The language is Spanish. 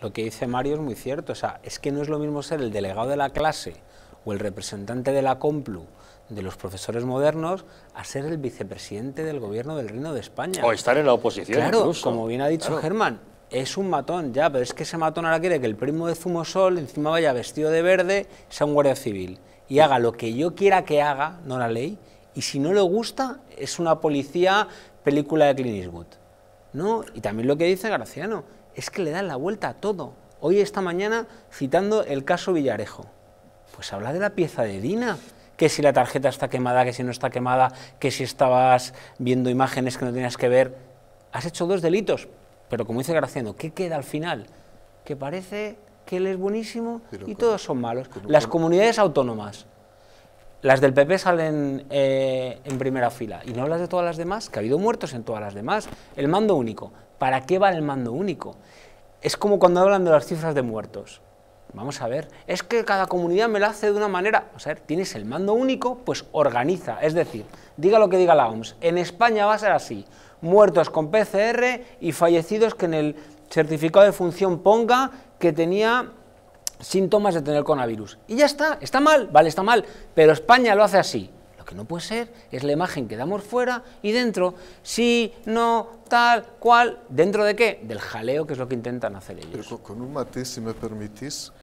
Lo que dice Mario es muy cierto, o sea, es que no es lo mismo ser el delegado de la clase o el representante de la Complu de los profesores modernos a ser el vicepresidente del gobierno del Reino de España. O estar en la oposición. Claro, como bien ha dicho Germán, es un matón, ya, pero es que ese matón ahora quiere que el primo de Zumosol encima vaya vestido de verde, sea un guardia civil y haga lo que yo quiera que haga, no la ley, y si no le gusta, es una policía película de Clint Eastwood. ¿no? Y también lo que dice Graciano, es que le dan la vuelta a todo. Hoy esta mañana citando el caso Villarejo. Pues habla de la pieza de Dina, que si la tarjeta está quemada, que si no está quemada, que si estabas viendo imágenes que no tenías que ver. Has hecho dos delitos, pero como dice Graciano, ¿qué queda al final? Que parece que él es buenísimo y todos son malos. las comunidades autónomas, las del PP salen eh, en primera fila y no hablas de todas las demás, que ha habido muertos en todas las demás. El mando único, ¿Para qué va el mando único? Es como cuando hablan de las cifras de muertos. Vamos a ver, es que cada comunidad me la hace de una manera. O sea, tienes el mando único, pues organiza. Es decir, diga lo que diga la OMS. En España va a ser así. Muertos con PCR y fallecidos que en el certificado de función ponga que tenía síntomas de tener coronavirus. Y ya está, está mal, vale, está mal. Pero España lo hace así que no puede ser es la imagen que damos fuera y dentro, sí, no, tal, cual, ¿dentro de qué? Del jaleo, que es lo que intentan hacer ellos. con un matiz, si me permitís,